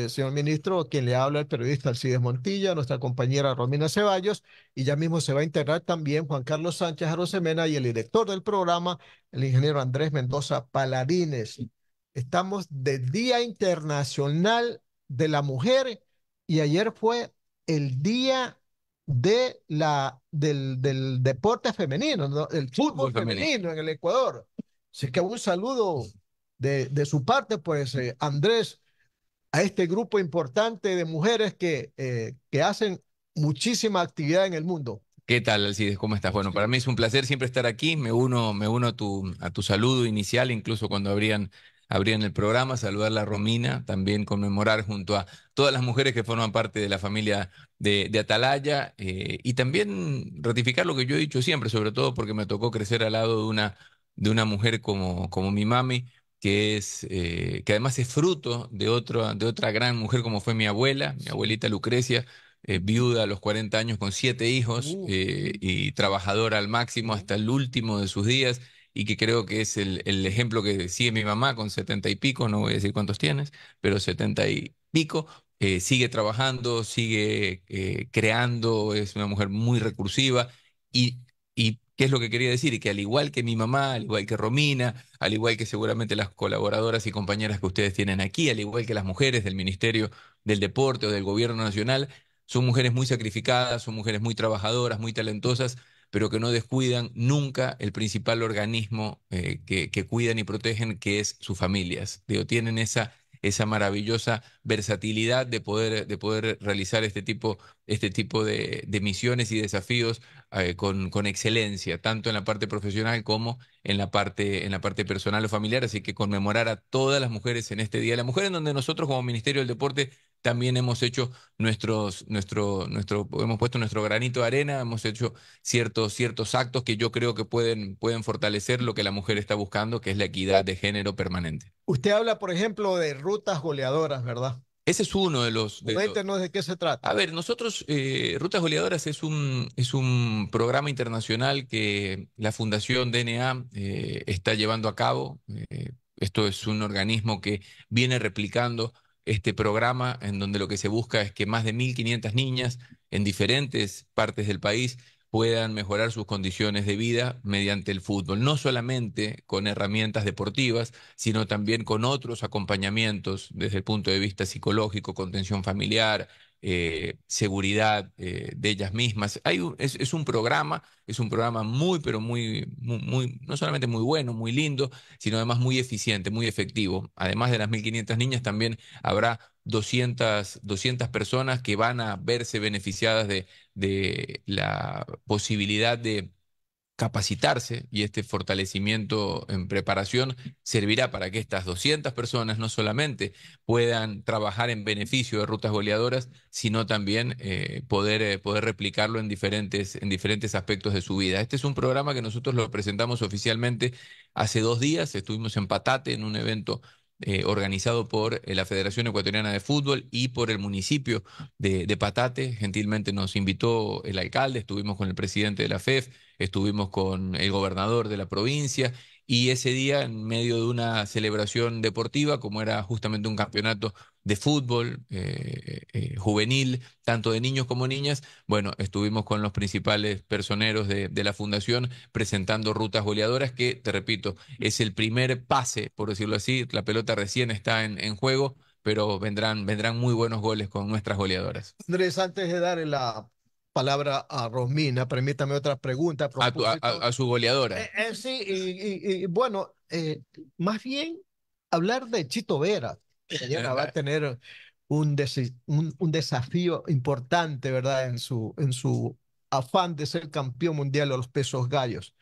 Eh, señor ministro, quien le habla el periodista Alcides Montilla, nuestra compañera Romina Ceballos, y ya mismo se va a integrar también Juan Carlos Sánchez Arosemena y el director del programa, el ingeniero Andrés Mendoza Paladines. Estamos de Día Internacional de la Mujer y ayer fue el Día de la, del, deporte femenino, el fútbol femenino. en el Ecuador. Así que un saludo de, de, su parte, pues eh, Andrés, a este grupo importante de mujeres que, eh, que hacen muchísima actividad en el mundo. ¿Qué tal, Alcides? ¿Cómo estás? Bueno, para mí es un placer siempre estar aquí. Me uno, me uno a, tu, a tu saludo inicial, incluso cuando abrían, abrían el programa, saludar a Romina, también conmemorar junto a todas las mujeres que forman parte de la familia de, Atalaya eh, y también ratificar lo que yo he dicho siempre, sobre todo porque me tocó crecer al lado de una, de una mujer como, como mi mami que, es, eh, que además es fruto de, de otra gran mujer como fue mi abuela, mi abuelita Lucrecia, eh, viuda a los 40 años con siete hijos uh. eh, y trabajadora al máximo hasta el último de sus días y que creo que es el, ejemplo que sigue mi mamá con setenta y pico, no voy a decir cuántos tienes, pero setenta y pico, sigue trabajando, sigue creando, es una mujer muy recursiva y, y qué es lo que quería decir, y que al igual que mi mamá, al igual que Romina, al igual que seguramente las colaboradoras y compañeras que ustedes tienen aquí, al igual que las mujeres del Ministerio del Deporte o del Gobierno Nacional, son mujeres muy sacrificadas, son mujeres muy trabajadoras, muy talentosas, pero que no descuidan nunca el principal organismo eh, que, cuidan y protegen, que es sus familias. tienen esa, esa maravillosa versatilidad de poder, de poder realizar este tipo, este tipo de misiones y desafíos eh, con, con, excelencia, tanto en la parte profesional como en la parte, en la parte personal o familiar. Así que conmemorar a todas las mujeres en este Día de la Mujer, en donde nosotros como Ministerio del Deporte también hemos hecho nuestros, nuestro, nuestro, hemos puesto nuestro granito de arena, hemos hecho ciertos, ciertos actos que yo creo que pueden, pueden fortalecer lo que la mujer está buscando, que es la equidad de género permanente. Usted habla, por ejemplo, de rutas goleadoras, ¿verdad? Ese es uno de los... Cuéntenos de qué se trata. A ver, nosotros, eh, Rutas Goleadoras es un, es un programa internacional que la Fundación DNA eh, está llevando a cabo. Eh, esto es un organismo que viene replicando este programa en donde lo que se busca es que más de 1.500 niñas en diferentes partes del país puedan mejorar sus condiciones de vida mediante el fútbol, no solamente con herramientas deportivas, sino también con otros acompañamientos desde el punto de vista psicológico, contención familiar, eh, seguridad eh, de ellas mismas. es, un programa, es un programa muy, pero muy, muy, muy, no solamente muy bueno, muy lindo, sino además muy eficiente, muy efectivo. Además de las 1.500 niñas, también habrá 200, 200 personas que van a verse beneficiadas de, de la posibilidad de capacitarse y este fortalecimiento en preparación servirá para que estas 200 personas no solamente puedan trabajar en beneficio de rutas goleadoras, sino también eh, poder, eh, poder replicarlo en diferentes, en diferentes aspectos de su vida. Este es un programa que nosotros lo presentamos oficialmente hace dos días, estuvimos en Patate en un evento eh, organizado por eh, la Federación Ecuatoriana de Fútbol y por el municipio de, de, Patate. Gentilmente nos invitó el alcalde, estuvimos con el presidente de la FEF, e estuvimos con el gobernador de la provincia y ese día, en medio de una celebración deportiva, como era justamente un campeonato de fútbol eh, eh, juvenil, tanto de niños como niñas. Bueno, estuvimos con los principales personeros de, la fundación presentando rutas goleadoras que, te repito, es el primer pase, por decirlo así, la pelota recién está en, juego, pero vendrán, vendrán muy buenos goles con nuestras goleadoras. Andrés, antes de darle la palabra a Rosmina, permítame otra pregunta. A, su goleadora. Eh, sí, y bueno, más bien hablar de Chito Vera. Señora va a tener un, desafío importante, ¿verdad? En su, afán de ser campeón mundial de los pesos gallos.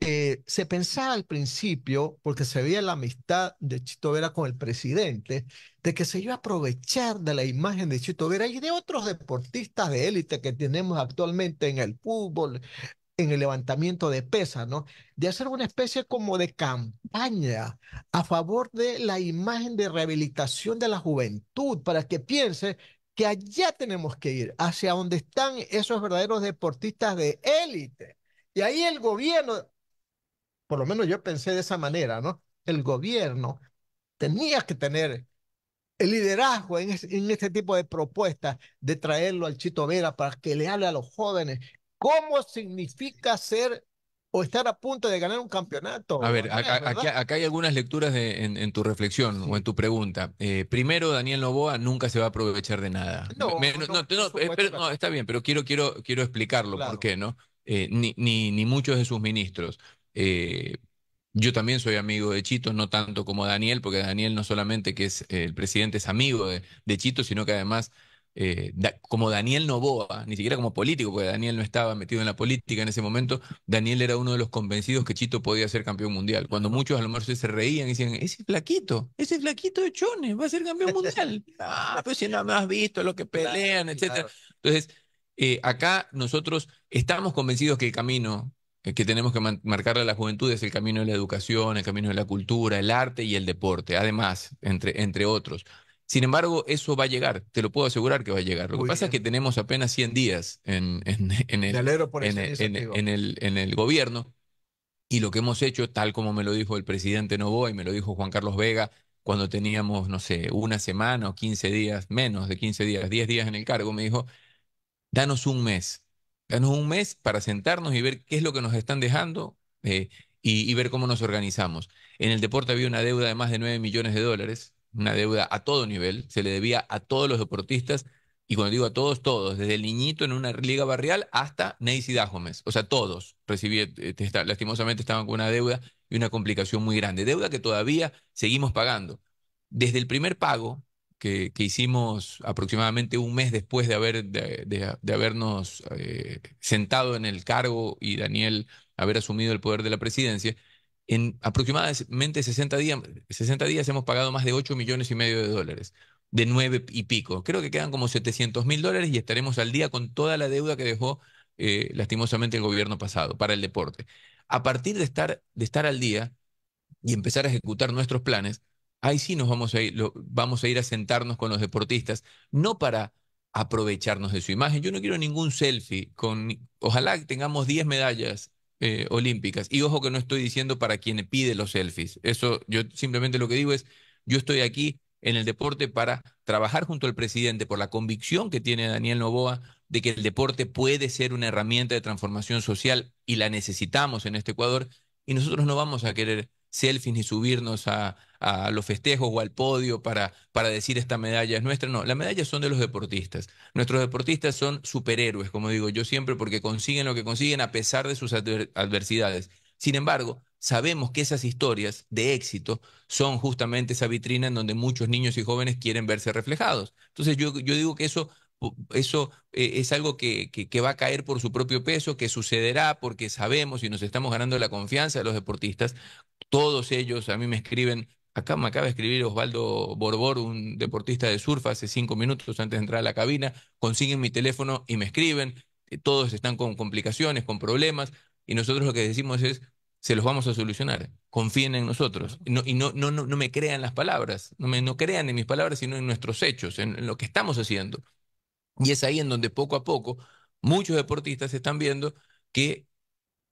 Eh, se pensaba al principio, porque se veía la amistad de Chito Vera con el presidente, de que se iba a aprovechar de la imagen de Chito Vera y de otros deportistas de élite que tenemos actualmente en el fútbol, en el levantamiento de pesas, ¿no? De hacer una especie como de campaña a favor de la imagen de rehabilitación de la juventud para que piense que allá tenemos que ir, hacia donde están esos verdaderos deportistas de élite. Y ahí el gobierno, por lo menos yo pensé de esa manera, ¿no? El gobierno tenía que tener el liderazgo en, en, este tipo de propuestas, de traerlo al Chito Vera para que le hable a los jóvenes ¿Cómo significa ser o estar a punto de ganar un campeonato? A ver, acá, hay algunas lecturas en, tu reflexión o en tu pregunta. Eh, primero, Daniel Novoa nunca se va a aprovechar de nada. No, está bien, pero quiero, quiero, quiero explicarlo por qué, ¿no? Eh, ni, ni, muchos de sus ministros. Eh, yo también soy amigo de Chito, no tanto como Daniel, porque Daniel no solamente que es el presidente, es amigo de, de Chito, sino que además eh, como Daniel Novoa, ni siquiera como político, porque Daniel no estaba metido en la política en ese momento, Daniel era uno de los convencidos que Chito podía ser campeón mundial. Cuando muchos a lo mejor se reían y decían, ese flaquito, ese flaquito de Chones va a ser campeón mundial. Ah, pero pues si no me has visto lo que pelean, etcétera. Entonces, eh, acá nosotros estamos convencidos que el camino que tenemos que marcarle a la juventud es el camino de la educación, el camino de la cultura, el arte y el deporte, además, entre, entre otros. Sin embargo, eso va a llegar, te lo puedo asegurar que va a llegar. Lo que pasa es que tenemos apenas 100 días en, el, gobierno y lo que hemos hecho, tal como me lo dijo el presidente Novoa y me lo dijo Juan Carlos Vega cuando teníamos, no sé, una semana o 15 días, menos de 15 días, 10 días en el cargo, me dijo, danos un mes, danos un mes para sentarnos y ver qué es lo que nos están dejando. Eh, y, y ver cómo nos organizamos. En el deporte había una deuda de más de 9 millones de dólares, una deuda a todo nivel, se le debía a todos los deportistas, y cuando digo a todos, todos, desde el niñito en una liga barrial hasta Ney Dahomes, o sea, todos recibían, este, lastimosamente estaban con una deuda y una complicación muy grande, deuda que todavía seguimos pagando. Desde el primer pago que, hicimos aproximadamente un mes después de, haber, de, habernos eh, sentado en el cargo y Daniel haber asumido el poder de la presidencia, en aproximadamente 60 días, días hemos pagado más de 8 millones y medio de dólares, de 9 y pico. Creo que quedan como 700 mil dólares y estaremos al día con toda la deuda que dejó eh, lastimosamente el gobierno pasado para el deporte. A partir de estar, de estar al día y empezar a ejecutar nuestros planes, ahí sí nos vamos a ir, vamos a ir a sentarnos con los deportistas, no para aprovecharnos de su imagen. Yo no quiero ningún selfie con, ojalá tengamos 10 medallas eh, olímpicas. Y ojo que no estoy diciendo para quien pide los selfies. Eso yo simplemente lo que digo es, yo estoy aquí en el deporte para trabajar junto al presidente por la convicción que tiene Daniel Novoa de que el deporte puede ser una herramienta de transformación social y la necesitamos en este Ecuador y nosotros no vamos a querer selfies ni subirnos a, los festejos o al podio para, para decir esta medalla es nuestra. No, las medallas son de los deportistas. Nuestros deportistas son superhéroes, como digo yo siempre, porque consiguen lo que consiguen a pesar de sus adversidades. Sin embargo, sabemos que esas historias de éxito son justamente esa vitrina en donde muchos niños y jóvenes quieren verse reflejados. Entonces yo, yo digo que eso eso eh, es algo que, que, va a caer por su propio peso, que sucederá porque sabemos y nos estamos ganando la confianza de los deportistas. Todos ellos a mí me escriben, acá me acaba de escribir Osvaldo Borbor, un deportista de surf, hace cinco minutos antes de entrar a la cabina, consiguen mi teléfono y me escriben. Eh, todos están con complicaciones, con problemas, y nosotros lo que decimos es, se los vamos a solucionar. Confíen en nosotros. y no, no, no, no, me crean las palabras, no, me, no crean en mis palabras, sino en nuestros hechos, en, en, lo que estamos haciendo. Y es ahí en donde poco a poco muchos deportistas están viendo que,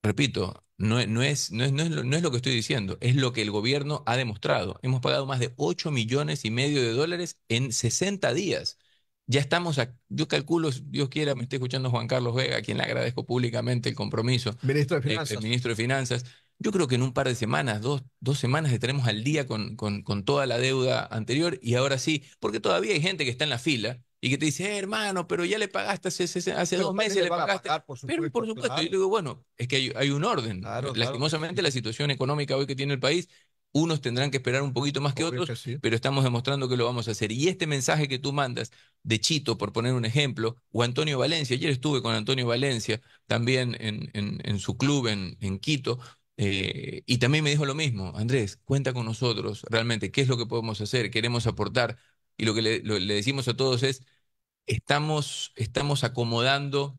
repito, no, no, es, no, es, no, es, lo, que estoy diciendo, es lo que el gobierno ha demostrado. Hemos pagado más de 8 millones y medio de dólares en 60 días. Ya estamos, a, yo calculo, Dios quiera, me esté escuchando Juan Carlos Vega, a quien le agradezco públicamente el compromiso. Ministro de este, Finanzas. ministro de Finanzas. Yo creo que en un par de semanas, dos, dos semanas, estaremos al día con, con toda la deuda anterior y ahora sí, porque todavía hay gente que está en la fila y que te dice, eh, hermano, pero ya le pagaste hace, dos meses, le pagaste. pero por supuesto, yo digo, bueno, es que hay, un orden. Lastimosamente la situación económica hoy que tiene el país, unos tendrán que esperar un poquito más que otros, pero estamos demostrando que lo vamos a hacer. Y este mensaje que tú mandas de Chito, por poner un ejemplo, o Antonio Valencia, ayer estuve con Antonio Valencia también en, su club en, Quito, eh, y también me dijo lo mismo, Andrés, cuenta con nosotros realmente, qué es lo que podemos hacer, queremos aportar y lo que le, decimos a todos es, estamos, estamos acomodando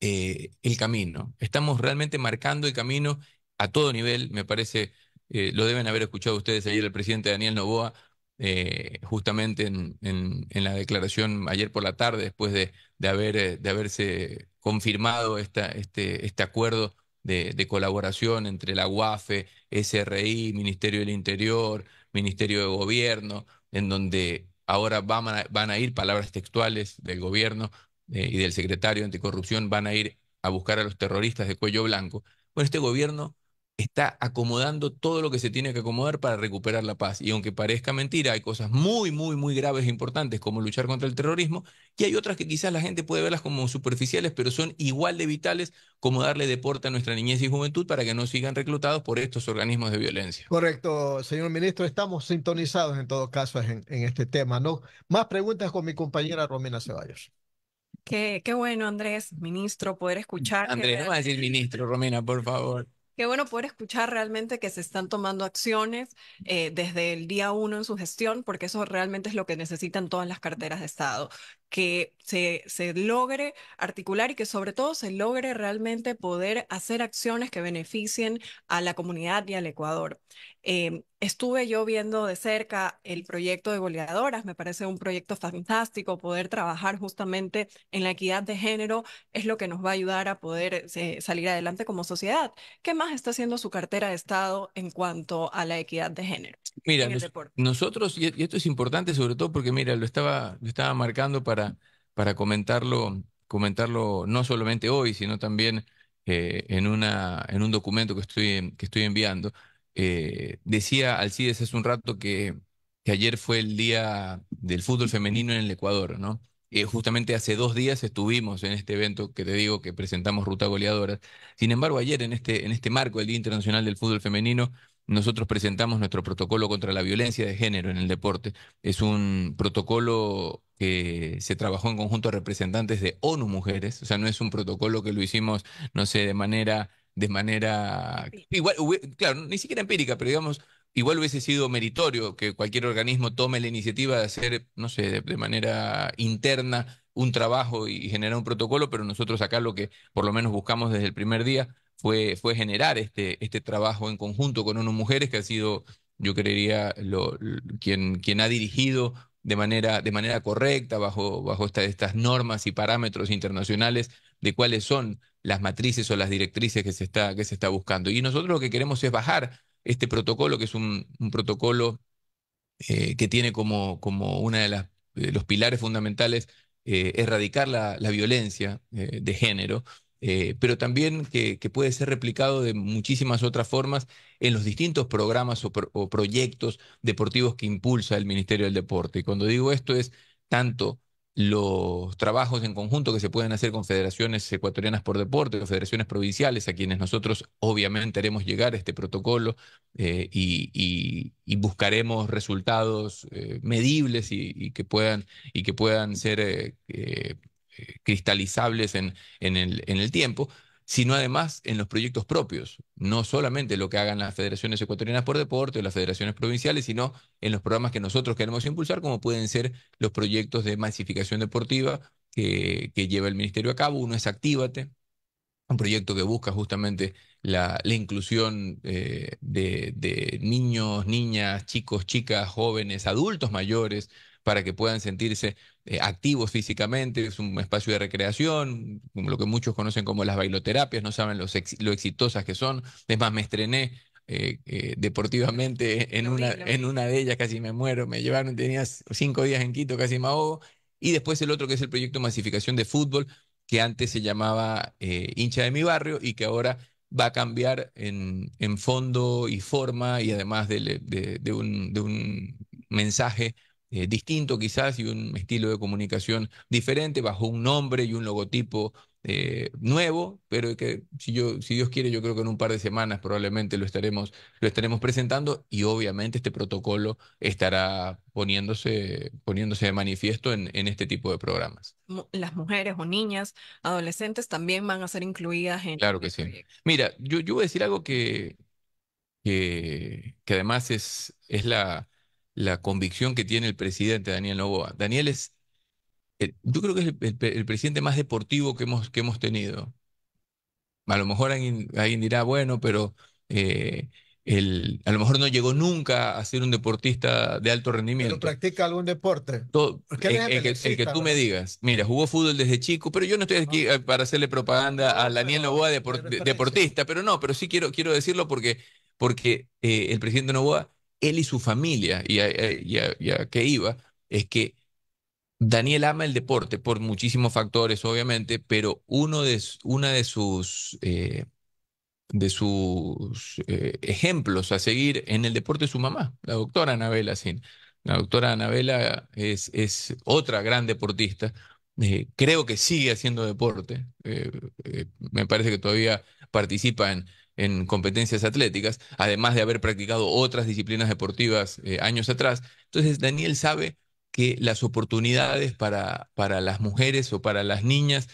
eh, el camino, estamos realmente marcando el camino a todo nivel, me parece, eh, lo deben haber escuchado ustedes ayer el presidente Daniel Novoa, eh, justamente en, en, la declaración ayer por la tarde, después de, de, haber, de haberse confirmado esta, este, este acuerdo de, de, colaboración entre la UAFE, SRI, Ministerio del Interior, Ministerio de Gobierno, en donde ahora van a, van a ir palabras textuales del gobierno eh, y del secretario anticorrupción, van a ir a buscar a los terroristas de cuello blanco. Bueno, este gobierno está acomodando todo lo que se tiene que acomodar para recuperar la paz. Y aunque parezca mentira, hay cosas muy, muy, muy graves e importantes como luchar contra el terrorismo y hay otras que quizás la gente puede verlas como superficiales, pero son igual de vitales como darle deporte a nuestra niñez y juventud para que no sigan reclutados por estos organismos de violencia. Correcto, señor ministro, estamos sintonizados en todo caso en, este tema. ¿no? Más preguntas con mi compañera Romina Ceballos. Qué, qué bueno, Andrés, ministro, poder escuchar. Andrés, no va a decir ministro, Romina, por favor. Qué bueno poder escuchar realmente que se están tomando acciones eh, desde el día uno en su gestión, porque eso realmente es lo que necesitan todas las carteras de Estado que se, se, logre articular y que sobre todo se logre realmente poder hacer acciones que beneficien a la comunidad y al Ecuador. Em, estuve yo viendo de cerca el proyecto de goleadoras, me parece un proyecto fantástico, poder trabajar justamente en la equidad de género es lo que nos va a ayudar a poder eh, salir adelante como sociedad. ¿Qué más está haciendo su cartera de Estado en cuanto a la equidad de género? Mira, nosotros, y esto es importante sobre todo porque, mira, lo estaba, lo estaba marcando para para, comentarlo, comentarlo no solamente hoy, sino también eh, en, una, en un documento que estoy, que estoy enviando. Eh, decía Alcides hace un rato que, que, ayer fue el día del fútbol femenino en el Ecuador, ¿no? Eh, justamente hace dos días estuvimos en este evento que te digo que presentamos Ruta Goleadora. Sin embargo, ayer en este, en este marco del Día Internacional del Fútbol Femenino, nosotros presentamos nuestro protocolo contra la violencia de género en el deporte. Es un protocolo que se trabajó en conjunto de representantes de ONU Mujeres, o sea, no es un protocolo que lo hicimos, no sé, de manera, de manera, claro, ni siquiera empírica, pero digamos, igual hubiese sido meritorio que cualquier organismo tome la iniciativa de hacer, no sé, de, de manera interna un trabajo y generar un protocolo, pero nosotros acá lo que por lo menos buscamos desde el primer día fue, generar este, este trabajo en conjunto con unas mujeres que ha sido, yo creería, lo, quien, quien ha dirigido de manera, de manera correcta, bajo, bajo estas normas y parámetros internacionales de cuáles son las matrices o las directrices que se está, que se está buscando. Y nosotros lo que queremos es bajar este protocolo, que es un, protocolo eh, que tiene como, como de, los pilares fundamentales eh, erradicar la, violencia eh, de género eh, pero también que, puede ser replicado de muchísimas otras formas en los distintos programas o, proyectos deportivos que impulsa el Ministerio del Deporte. Y cuando digo esto es tanto los trabajos en conjunto que se pueden hacer con federaciones ecuatorianas por deporte, con federaciones provinciales, a quienes nosotros obviamente haremos llegar este protocolo eh, y, buscaremos resultados eh, medibles y, que puedan, y que puedan ser eh, cristalizables en, el, en el tiempo, sino además en los proyectos propios, no solamente lo que hagan las federaciones ecuatorianas por deporte o las federaciones provinciales, sino en los programas que nosotros queremos impulsar, como pueden ser los proyectos de masificación deportiva que, lleva el Ministerio a cabo. Uno es Actívate, un proyecto que busca justamente la, la inclusión eh, de, de niños, niñas, chicos, chicas, jóvenes, adultos mayores, para que puedan sentirse eh, activos físicamente, es un espacio de recreación, lo que muchos conocen como las bailoterapias, no saben lo exitosas que son. Es más, me estrené eh, eh, deportivamente en, una, en una de ellas, casi me muero, me llevaron, tenía cinco días en Quito, casi me ahogo. Y después el otro que es el proyecto masificación de fútbol, que antes se llamaba hincha de mi barrio y que ahora va a cambiar en, en, fondo y forma y además de, un, de, un, mensaje eh, distinto quizás y un estilo de comunicación diferente, bajo un nombre y un logotipo eh, nuevo, pero que si, yo, si Dios quiere, yo creo que en un par de semanas probablemente lo estaremos, lo estaremos presentando y obviamente este protocolo estará poniéndose, poniéndose de manifiesto en, en este tipo de programas. Las mujeres o niñas, adolescentes también van a ser incluidas en... Claro que este sí. Mira, yo, yo voy a decir algo que, que, que además es, es la la convicción que tiene el presidente Daniel Novoa. Daniel es, eh, yo creo que es el, presidente más deportivo que hemos, que hemos tenido. A lo mejor alguien, dirá, bueno, pero eh, el, a lo mejor no llegó nunca a ser un deportista de alto rendimiento. practica algún deporte. el, que, tú me digas, mira, jugó fútbol desde chico, pero yo no estoy aquí eh, para hacerle propaganda a Daniel Novoa, deportista, pero no, pero sí quiero, quiero decirlo porque, porque el presidente Novoa él y su familia, y a, eh, y, que iba, es que Daniel ama el deporte por muchísimos factores, obviamente, pero uno de, una de sus, eh, de sus eh, ejemplos a seguir en el deporte es su mamá, la doctora Anabela Sin. La doctora Anabela es, es otra gran deportista. creo que sigue haciendo deporte. me parece que todavía participa en, en competencias atléticas, además de haber practicado otras disciplinas deportivas eh, años atrás. Entonces, Daniel sabe que las oportunidades para, para las mujeres o para las niñas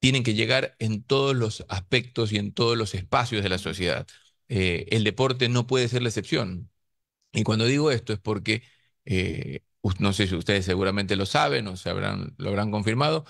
tienen que llegar en todos los aspectos y en todos los espacios de la sociedad. Eh, el deporte no puede ser la excepción. Y cuando digo esto es porque, eh, no sé si ustedes seguramente lo saben o se habrán, lo habrán confirmado,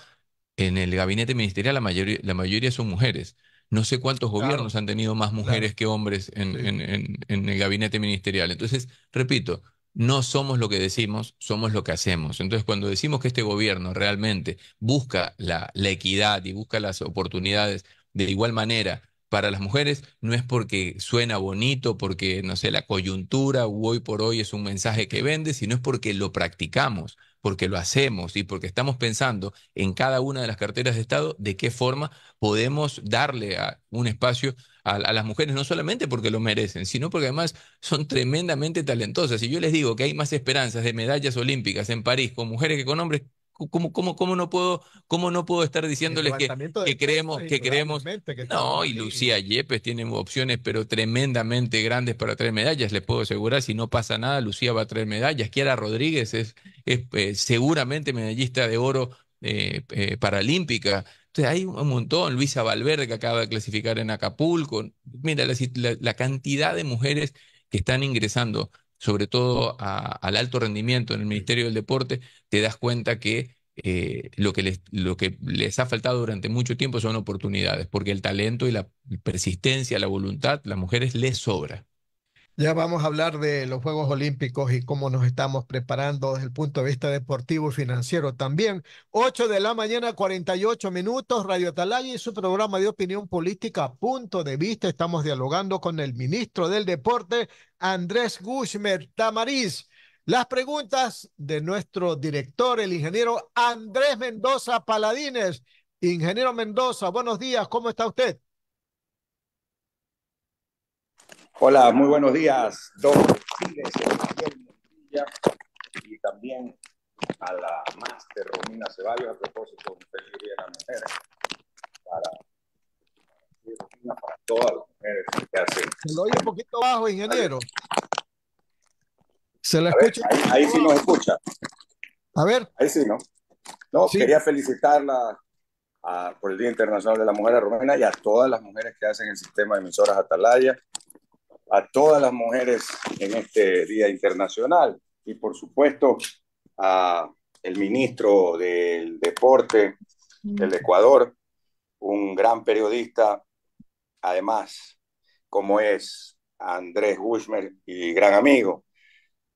en el gabinete ministerial la mayoría, la mayoría son mujeres. No sé cuántos gobiernos han tenido más mujeres que hombres en, el gabinete ministerial. Entonces, repito, no somos lo que decimos, somos lo que hacemos. Entonces, cuando decimos que este gobierno realmente busca la, la equidad y busca las oportunidades de igual manera para las mujeres, no es porque suena bonito, porque, no sé, la coyuntura o hoy por hoy es un mensaje que vende, sino es porque lo practicamos porque lo hacemos y porque estamos pensando en cada una de las carteras de Estado de qué forma podemos darle un espacio a, a, las mujeres, no solamente porque lo merecen, sino porque además son tremendamente talentosas. Y yo les digo que hay más esperanzas de medallas olímpicas en París con mujeres que con hombres, ¿Cómo, no puedo, no puedo estar diciéndoles que, que creemos, que no, y Lucía Yepes tiene opciones, pero tremendamente grandes para traer medallas, les puedo asegurar, si no pasa nada, Lucía va a traer medallas. Kiara Rodríguez es, eh, seguramente medallista de oro eh, eh, paralímpica. Entonces, hay un montón, Luisa Valverde que acaba de clasificar en Acapulco. Mira la cantidad de mujeres que están ingresando sobre todo al alto rendimiento en el Ministerio del Deporte, te das cuenta que eh, lo, que les, lo que les ha faltado durante mucho tiempo son oportunidades, porque el talento y la persistencia, la voluntad, las mujeres les sobra. Ya vamos a hablar de los Juegos Olímpicos y cómo nos estamos preparando desde el punto de vista deportivo y financiero también. 8 de la mañana, 48 minutos, Radio Atalaya y su programa de opinión política, punto de vista. Estamos dialogando con el ministro del Deporte, Andrés Guzmán Tamariz. Las preguntas de nuestro director, el ingeniero Andrés Mendoza Paladines. Ingeniero Mendoza, buenos días, ¿cómo está usted? Hola, muy buenos días, Don y también a la máster Romina Ceballos a propósito de día de la mujer para, todas las mujeres que hacen. Se lo oye un poquito bajo, ingeniero. Se la escucha. ahí, sí nos escucha. A ver. Ahí sí, ¿no? No, quería felicitarla por el Día Internacional de la Mujer Romina y a todas las mujeres que hacen el sistema de emisoras Atalaya a todas las mujeres en este Día Internacional y por supuesto a el ministro del Deporte del mm. Ecuador, un gran periodista, además, como es Andrés Bushmer y gran amigo.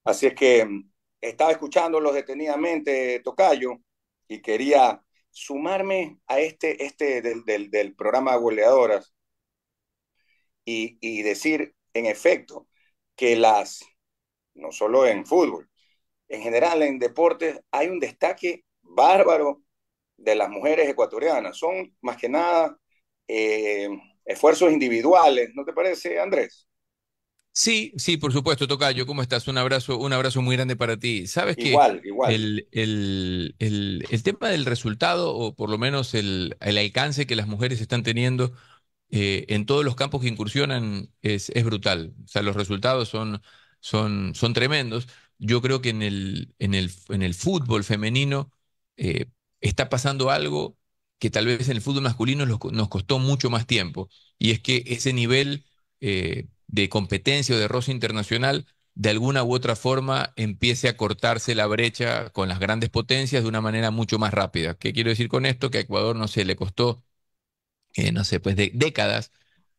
Así es que mm, estaba escuchándolos detenidamente, Tocayo, y quería sumarme a este, este del, programa Goleadoras y, y decir en efecto, que las, no solo en fútbol, en general en deportes hay un destaque bárbaro de las mujeres ecuatorianas. Son más que nada eh, esfuerzos individuales, ¿no te parece, Andrés? Sí, sí, por supuesto, Tocayo, ¿cómo estás? Un abrazo, un abrazo muy grande para ti. Sabes que igual. El, el, el, tema del resultado, o por lo menos el, alcance que las mujeres están teniendo eh, en todos los campos que incursionan es, brutal. O sea, los resultados son, son, son tremendos. Yo creo que en el, en el, fútbol femenino eh, está pasando algo que tal vez en el fútbol masculino nos costó mucho más tiempo. Y es que ese nivel eh, de competencia o de roce internacional de alguna u otra forma empiece a cortarse la brecha con las grandes potencias de una manera mucho más rápida. ¿Qué quiero decir con esto? Que a Ecuador no se le costó eh, no sé, pues de décadas,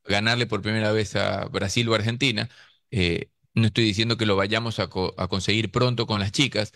ganarle por primera vez a Brasil o Argentina. Eh, no estoy diciendo que lo vayamos a, conseguir pronto con las chicas,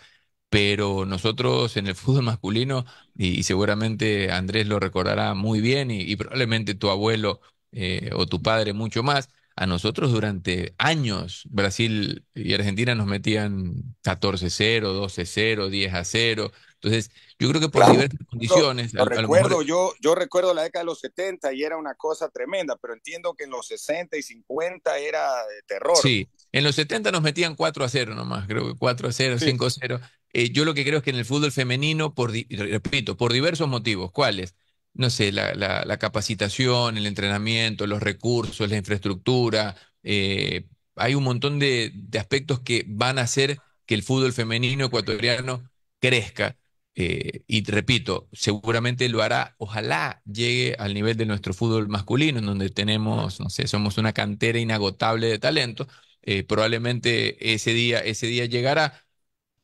pero nosotros en el fútbol masculino, y, seguramente Andrés lo recordará muy bien y, probablemente tu abuelo eh, o tu padre mucho más, a nosotros durante años Brasil y Argentina nos metían 14-0, 12-0, 10-0. Entonces, yo creo que por diversas condiciones. Lo, recuerdo, yo, yo recuerdo la década de los 70 y era una cosa tremenda, pero entiendo que en los 60 y 50 era de terror. Sí, en los 70 nos metían 4 a 0 nomás, creo que 4 a 0, 5 a 0. Eh, yo lo que creo es que en el fútbol femenino, por repito, por diversos motivos, ¿cuáles? No sé, la, capacitación, el entrenamiento, los recursos, la infraestructura, eh, hay un montón de aspectos que van a hacer que el fútbol femenino ecuatoriano crezca eh, y repito, seguramente lo hará, ojalá llegue al nivel de nuestro fútbol masculino, en donde tenemos, no sé, somos una cantera inagotable de talento. Eh, probablemente ese día, ese día llegará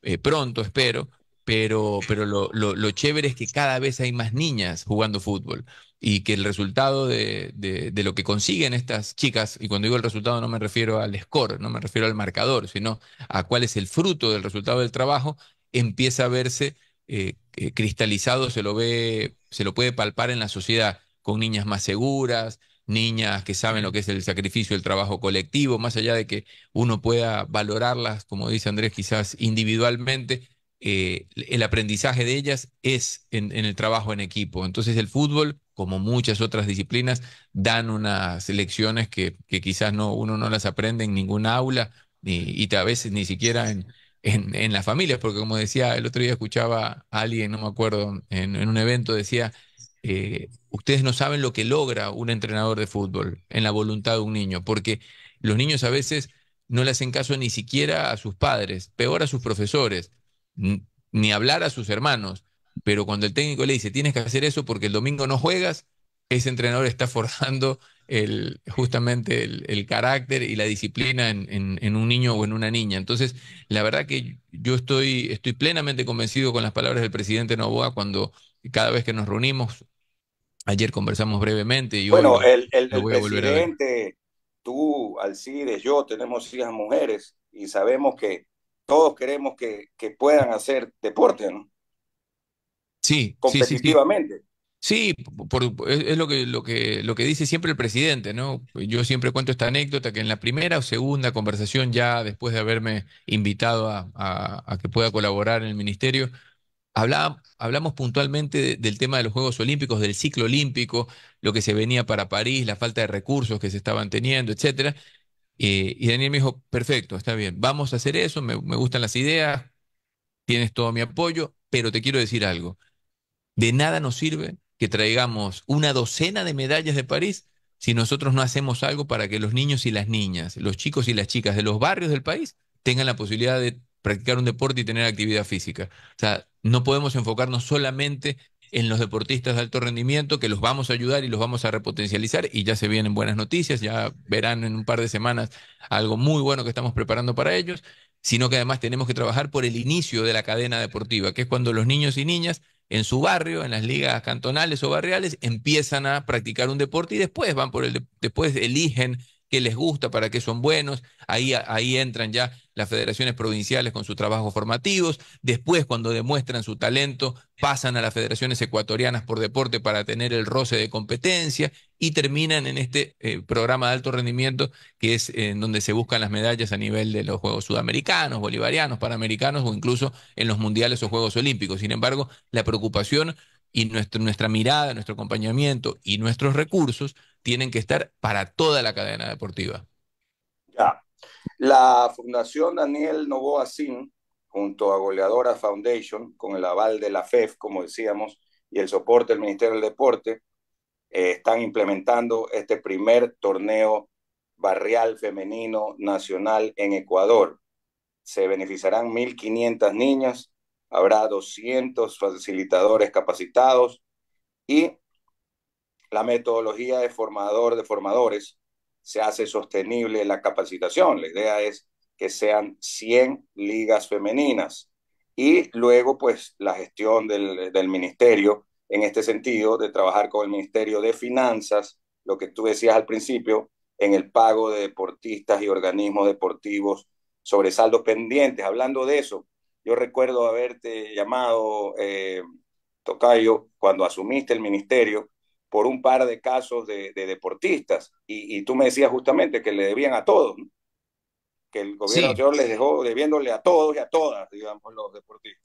eh, pronto, espero, pero, pero lo, lo, lo, chévere es que cada vez hay más niñas jugando fútbol y que el resultado de, de, de, lo que consiguen estas chicas, y cuando digo el resultado no me refiero al score, no me refiero al marcador, sino a cuál es el fruto del resultado del trabajo, empieza a verse eh, eh, cristalizado se lo ve, se lo puede palpar en la sociedad con niñas más seguras, niñas que saben lo que es el sacrificio, el trabajo colectivo, más allá de que uno pueda valorarlas, como dice Andrés, quizás individualmente, eh, el aprendizaje de ellas es en, el trabajo en equipo. Entonces el fútbol, como muchas otras disciplinas, dan unas lecciones que, quizás no, uno no las aprende en ningún aula ni, y a veces ni siquiera en, en, las familias, porque como decía, el otro día escuchaba a alguien, no me acuerdo, en, un evento decía, eh, ustedes no saben lo que logra un entrenador de fútbol en la voluntad de un niño, porque los niños a veces no le hacen caso ni siquiera a sus padres, peor a sus profesores, ni hablar a sus hermanos. Pero cuando el técnico le dice, tienes que hacer eso porque el domingo no juegas, ese entrenador está forzando justamente el, carácter y la disciplina en, un niño o en una niña. Entonces, la verdad que yo estoy, estoy plenamente convencido con las palabras del presidente Novoa cuando cada vez que nos reunimos, ayer conversamos brevemente y bueno, el, el, presidente, tú, Alcides, yo tenemos hijas mujeres y sabemos que todos queremos que, puedan hacer deporte, ¿no? Sí, competitivamente. Sí, por, es, lo que, lo, que, lo que dice siempre el presidente, ¿no? Yo siempre cuento esta anécdota que en la primera o segunda conversación, ya después de haberme invitado a, a, que pueda colaborar en el ministerio, hablamos puntualmente del tema de los Juegos Olímpicos, del ciclo olímpico, lo que se venía para París, la falta de recursos que se estaban teniendo, etcétera. Eh, y Daniel me dijo, perfecto, está bien, vamos a hacer eso, me gustan las ideas, tienes todo mi apoyo, pero te quiero decir algo. De nada nos sirve que traigamos una docena de medallas de París si nosotros no hacemos algo para que los niños y las niñas, los chicos y las chicas de los barrios del país tengan la posibilidad de practicar un deporte y tener actividad física. O sea, no podemos enfocarnos solamente en los deportistas de alto rendimiento, que los vamos a ayudar y los vamos a repotencializar. Y ya se vienen buenas noticias, ya verán en un par de semanas algo muy bueno que estamos preparando para ellos, sino que además tenemos que trabajar por el inicio de la cadena deportiva, que es cuando los niños y niñas en su barrio, en las ligas cantonales o barriales, empiezan a practicar un deporte y después van por el, después eligen qué les gusta, para qué son buenos, ahí, ahí entran ya las federaciones provinciales con sus trabajos formativos, después cuando demuestran su talento pasan a las federaciones ecuatorianas por deporte para tener el roce de competencia y terminan en este eh, programa de alto rendimiento que es eh, en donde se buscan las medallas a nivel de los Juegos Sudamericanos, Bolivarianos, Panamericanos o incluso en los Mundiales o Juegos Olímpicos. Sin embargo, la preocupación y nuestra mirada, nuestro acompañamiento y nuestros recursos tienen que estar para toda la cadena deportiva. Ya, la Fundación Daniel Novoa Sin, junto a Goleadora Foundation, con el aval de la FEF, e como decíamos, y el soporte del Ministerio del Deporte, eh, están implementando este primer torneo barrial femenino nacional en Ecuador. Se beneficiarán 1.500 niñas, habrá 200 facilitadores capacitados y la metodología de formador de formadores se hace sostenible la capacitación. La idea es que sean 100 ligas femeninas y luego pues la gestión del, ministerio en este sentido, de trabajar con el Ministerio de Finanzas, lo que tú decías al principio, en el pago de deportistas y organismos deportivos sobre saldos pendientes. Hablando de eso, yo recuerdo haberte llamado, eh, Tocayo, cuando asumiste el ministerio por un par de casos de, deportistas. Y, tú me decías justamente que le debían a todos, que el gobierno les dejó debiéndole a todos y a todas, digamos, los deportistas.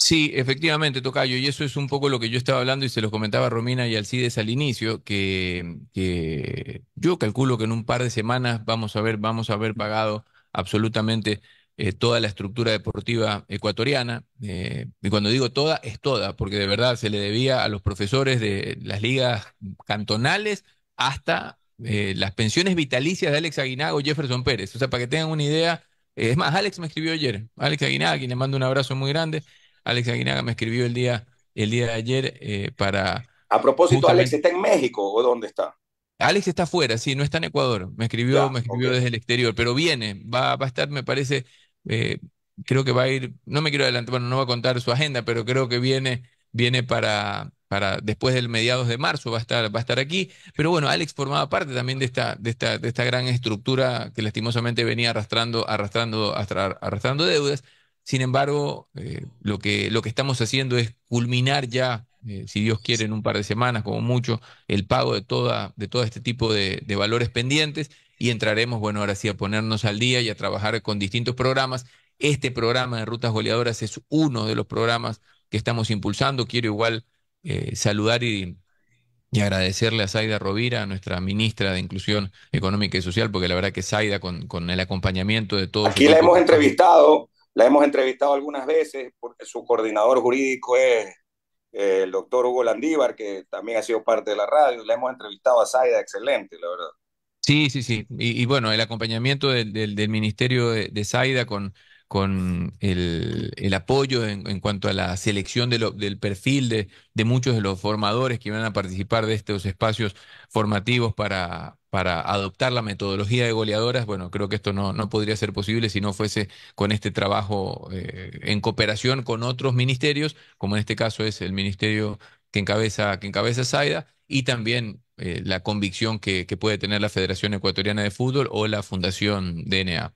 Sí, efectivamente, Tocayo, y eso es un poco lo que yo estaba hablando y se los comentaba a Romina y Alcides al inicio, que, que yo calculo que en un par de semanas vamos a ver, vamos a haber pagado absolutamente eh, toda la estructura deportiva ecuatoriana. Eh, y cuando digo toda, es toda, porque de verdad se le debía a los profesores de las ligas cantonales hasta eh, las pensiones vitalicias de Alex Aguinaga y Jefferson Pérez. O sea, para que tengan una idea, es más, Alex me escribió ayer, Alex Aguinaga, quien le mando un abrazo muy grande. Alex Aguinaga me escribió el día, el día de ayer para... A propósito, Alex, ¿está en México o dónde está? Alex está afuera, sí, no está en Ecuador. Me escribió, me escribió desde el exterior, pero viene, va, a estar, me parece, eh, creo que va a ir, no me quiero adelantar, bueno, no va a contar su agenda, pero creo que viene, viene para, para después del mediados de marzo va a estar, va a estar aquí. Pero bueno, Alex formaba parte también de esta, de esta, de esta gran estructura que lastimosamente venía arrastrando, arrastrando, arrastrando deudas. Sin embargo, eh, lo, que, lo que estamos haciendo es culminar ya, eh, si Dios quiere, en un par de semanas, como mucho, el pago de, toda, de todo este tipo de valores pendientes y entraremos, bueno, ahora sí, a ponernos al día y a trabajar con distintos programas. Este programa de Rutas Goleadoras es uno de los programas que estamos impulsando. Quiero igual eh, saludar y, agradecerle a Zaida Rovira, nuestra ministra de Inclusión Económica y Social, porque la verdad que Zaida, con, el acompañamiento de todos. Aquí la hemos entrevistado, la hemos entrevistado algunas veces, porque su coordinador jurídico es eh, el doctor Hugo Landívar, que también ha sido parte de la radio. La hemos entrevistado a Zaida, excelente, la verdad. Sí, sí, sí. Y, bueno, el acompañamiento del, Ministerio de, Saida con, con el, apoyo en, cuanto a la selección del perfil de, muchos de los formadores que van a participar de estos espacios formativos para, adoptar la metodología de goleadoras. Bueno, creo que esto no, podría ser posible si no fuese con este trabajo eh, en cooperación con otros ministerios, como en este caso es el ministerio que encabeza, que encabeza y también eh, la convicción que, puede tener la Federación Ecuatoriana de Fútbol o la Fundación DNA?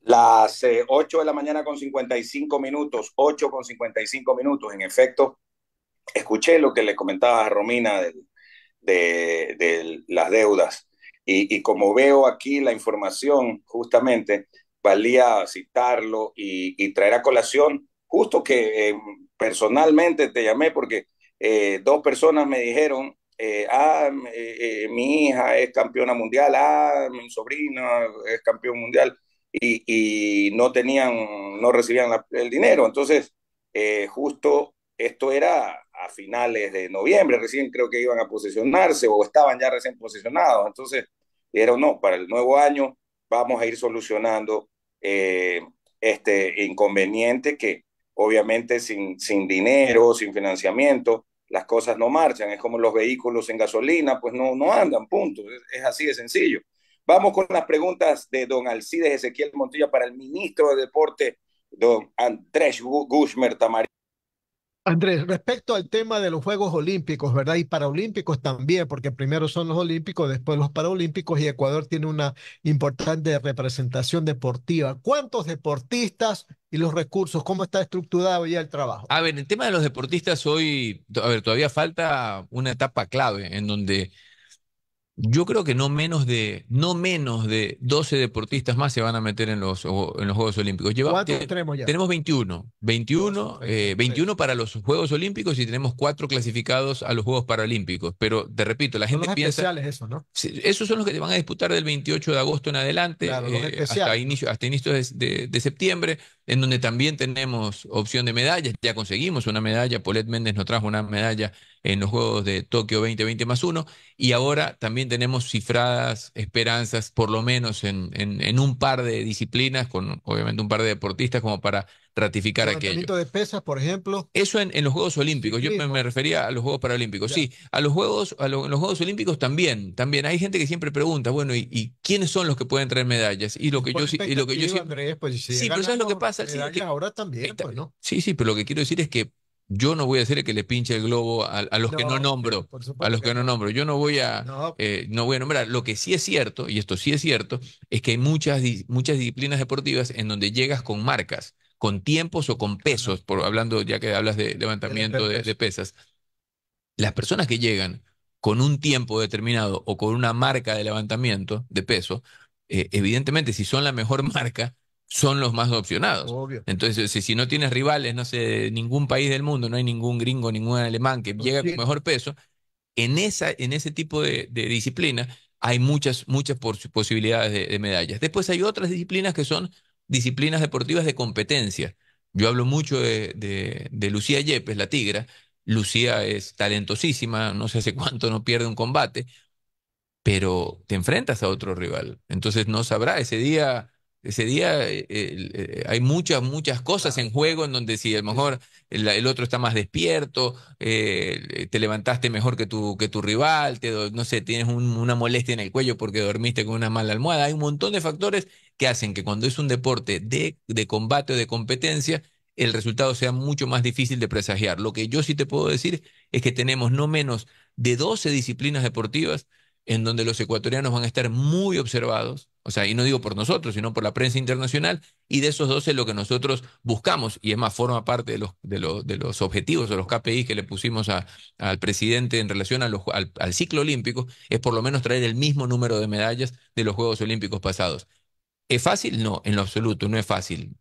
Las 8 eh, de la mañana con 55 minutos, 8 con 55 minutos, en efecto, escuché lo que le comentaba a Romina de, las deudas y, como veo aquí la información, justamente, valía citarlo y, traer a colación, justo que eh, personalmente te llamé porque dos personas me dijeron eh, ah, eh, eh, mi hija es campeona mundial, ah, mi sobrina es campeón mundial, y, no tenían, no recibían el dinero. Entonces, justo esto era a finales de noviembre, recién creo que iban a posicionarse o estaban ya recién posicionados Entonces, dijeron, no, para el nuevo año vamos a ir solucionando este inconveniente que obviamente sin, sin dinero, sin financiamiento, las cosas no marchan. Es como los vehículos en gasolina, pues no, no andan, punto. Es, así de sencillo. Vamos con las preguntas de don Alcides Ezequiel Montilla para el ministro de Deporte, don Andrés Guzmer Tamarín. Andrés, respecto al tema de los Juegos Olímpicos, ¿verdad? Y Paralímpicos también, porque primero son los Olímpicos, después los Paralímpicos y Ecuador tiene una importante representación deportiva. ¿Cuántos deportistas y los recursos? ¿Cómo está estructurado ya el trabajo? A ver, el tema de los deportistas hoy, a ver, todavía falta una etapa clave en donde yo creo que no menos de, no menos de 12 deportistas más se van a meter en los, en los Juegos Olímpicos. ¿Cuántos tenemos ya? Tenemos 21, 21, eh, 21 para los Juegos Olímpicos y tenemos cuatro clasificados a los Juegos Paralímpicos. Pero te repito, la gente piensa... eso, Esos son los que te van a disputar del 28 de agosto en adelante, eh, hasta, inicio, inicios de, de septiembre en donde también tenemos opción de medallas. Ya conseguimos una medalla, Polet Méndez nos trajo una medalla en los Juegos de Tokio 2020 más uno, y ahora también tenemos cifradas esperanzas, por lo menos en, en un par de disciplinas, con obviamente un par de deportistas, como para ratificar aquello. de pesas, por ejemplo. Eso en, los Juegos Olímpicos. Yo me, refería a los Juegos Paralímpicos. Sí, a los Juegos, los Juegos Olímpicos también, también hay gente que siempre pregunta, bueno, ¿y, quiénes son los que pueden traer medallas? Y lo que yo sí. Pues, sí, pero sabes lo que pasa. Sí, eh, ahora también, pues, ¿no? Sí, sí, pero lo que quiero decir es que yo no voy a hacer que le pinche el globo a, los que no nombro, a los que no nombro. Yo no voy a, eh, voy a nombrar. Lo que sí es cierto, y esto sí es cierto, es que hay muchas, muchas disciplinas deportivas en donde llegas con marcas con tiempos o con pesos, por, hablando ya que hablas de levantamiento de, pesas. Las personas que llegan con un tiempo determinado o con una marca de levantamiento de peso, eh, evidentemente si son la mejor marca, son los más opcionados. Entonces, si, no tienes rivales, no sé, ningún país del mundo, no hay ningún gringo, ningún alemán que pues llega con mejor peso, en, esa, en ese tipo de, disciplina hay muchas, muchas posibilidades de, medallas. Después hay otras disciplinas que son disciplinas deportivas de competencia. Yo hablo mucho de, Lucía Yepes, la tigra. Lucía es talentosísima, no sé hace cuánto no pierde un combate, pero te enfrentas a otro rival. Entonces no sabrá, ese día ese día eh, eh, hay muchas, muchas cosas en juego en donde si a lo mejor el, otro está más despierto, eh, te levantaste mejor que tu, que tu rival, te, no sé, tienes una molestia en el cuello porque dormiste con una mala almohada. Hay un montón de factores que hacen que cuando es un deporte de, de combate o de competencia, el resultado sea mucho más difícil de presagiar. Lo que yo sí te puedo decir es que tenemos no menos de 12 disciplinas deportivas en donde los ecuatorianos van a estar muy observados o sea, y no digo por nosotros, sino por la prensa internacional, y de esos 12 lo que nosotros buscamos, y es más, forma parte de los, de de los objetivos o los KPIs que le pusimos a, al presidente en relación al, ciclo olímpico, es por lo menos traer el mismo número de medallas de los Juegos Olímpicos pasados. ¿Es fácil? No, en lo absoluto, no es fácil,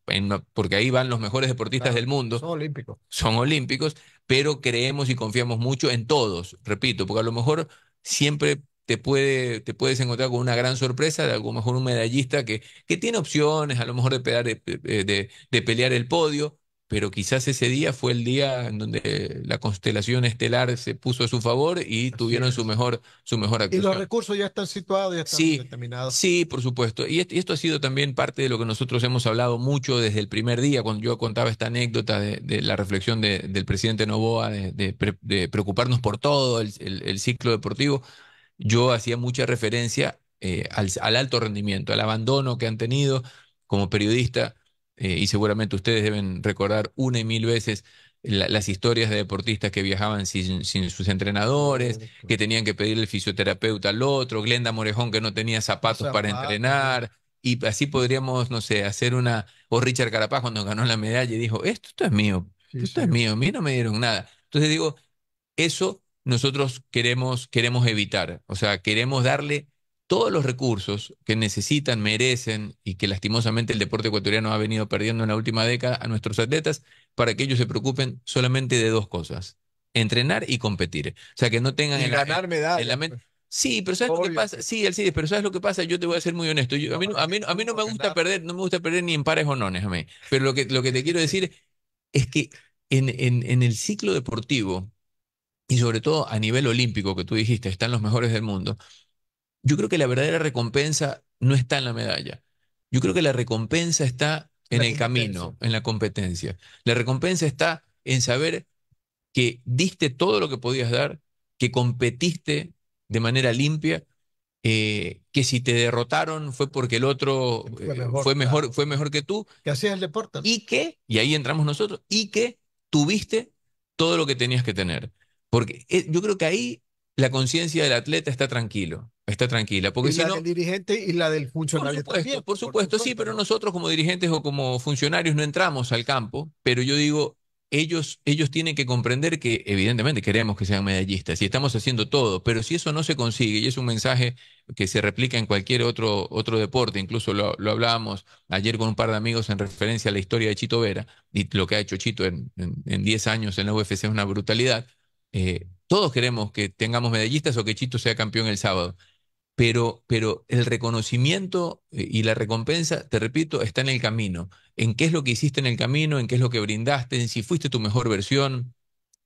porque ahí van los mejores deportistas del mundo. Son olímpicos. Son olímpicos, pero creemos y confiamos mucho en todos, repito, porque a lo mejor siempre te, puede, te puedes encontrar con una gran sorpresa de a lo mejor un medallista que, que tiene opciones, a lo mejor de, pegar, de, eh, pelear el podio, pero quizás ese día fue el día en donde la constelación estelar se puso a su favor y tuvieron su mejor, su mejor actuación. Y los recursos ya están situados, ya están determinados. Sí, por supuesto. Y, esto ha sido también parte de lo que nosotros hemos hablado mucho desde el primer día, cuando yo contaba esta anécdota de, la reflexión del presidente Novoa, de, preocuparnos por todo el ciclo deportivo yo hacía mucha referencia eh, al, alto rendimiento, al abandono que han tenido como periodista, eh, y seguramente ustedes deben recordar una y mil veces las historias de deportistas que viajaban sin, sus entrenadores, que tenían que pedir el fisioterapeuta al otro, Glenda Morejón que no tenía zapatos para entrenar. Y así podríamos, no sé, hacer una. O Richard Carapaz cuando ganó la medalla y dijo: Esto, es mío, esto es mío, a mí no me dieron nada. Entonces digo, eso nosotros queremos, queremos evitar. O sea, queremos darle todos los recursos que necesitan, merecen y que lastimosamente el deporte ecuatoriano ha venido perdiendo en la última década a nuestros atletas para que ellos se preocupen solamente de dos cosas, entrenar y competir. O sea, que no tengan... en pues. Sí, pero ¿sabes lo que pasa? Sí, Alcides, pero ¿sabes lo que pasa? Yo te voy a ser muy honesto. a, mí, a, no me gusta perder, no me gusta perder ni en pares o nones a mí. Pero lo que, lo que te quiero decir es que en, en el ciclo deportivo, y sobre todo a nivel olímpico, que tú dijiste, están los mejores del mundo, yo creo que la verdadera recompensa no está en la medalla. Yo creo que la recompensa está en el camino, en la competencia. La recompensa está en saber que diste todo lo que podías dar, que competiste de manera limpia, eh, que si te derrotaron fue porque el otro eh, fue mejor, fue, mejor que tú. Que hacías el deporte. Y que, y ahí entramos nosotros, y que tuviste todo lo que tenías que tener. Porque eh, yo creo que ahí la conciencia del atleta está tranquilo, está tranquila. Porque y la del dirigente y la del funcionario. Por supuesto, sí, pero nosotros como dirigentes o como funcionarios no entramos al campo, pero yo digo, ellos, ellos tienen que comprender que evidentemente queremos que sean medallistas y estamos haciendo todo, pero si eso no se consigue, y es un mensaje que se replica en cualquier otro, otro deporte, incluso lo, hablábamos ayer con un par de amigos en referencia a la historia de Chito Vera y lo que ha hecho Chito en 10 años en la UFC es una brutalidad eh, todos queremos que tengamos medallistas o que Chito sea campeón el sábado, pero, pero el reconocimiento eh, y la recompensa, te repito, está en el camino, en qué es lo que hiciste en el camino, en qué es lo que brindaste, en si fuiste tu mejor versión,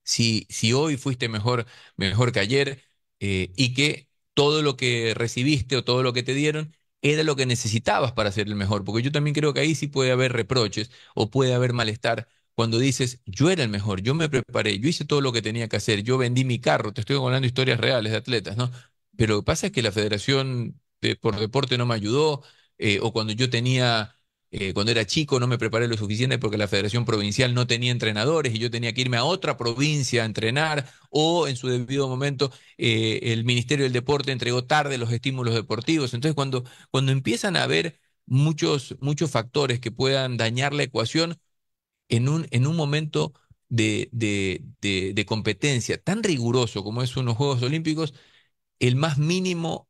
si, si hoy fuiste mejor, mejor que ayer eh, y que todo lo que recibiste o todo lo que te dieron era lo que necesitabas para ser el mejor, porque yo también creo que ahí sí puede haber reproches o puede haber malestar cuando dices, yo era el mejor, yo me preparé, yo hice todo lo que tenía que hacer, yo vendí mi carro, te estoy hablando historias reales de atletas, ¿no? Pero lo que pasa es que la Federación por Deporte no me ayudó, eh, o cuando yo tenía... Eh, cuando era chico no me preparé lo suficiente porque la Federación Provincial no tenía entrenadores y yo tenía que irme a otra provincia a entrenar o en su debido momento eh, el Ministerio del Deporte entregó tarde los estímulos deportivos. Entonces cuando, cuando empiezan a haber muchos, muchos factores que puedan dañar la ecuación, en un, en un momento de, competencia tan riguroso como es unos Juegos Olímpicos, el más mínimo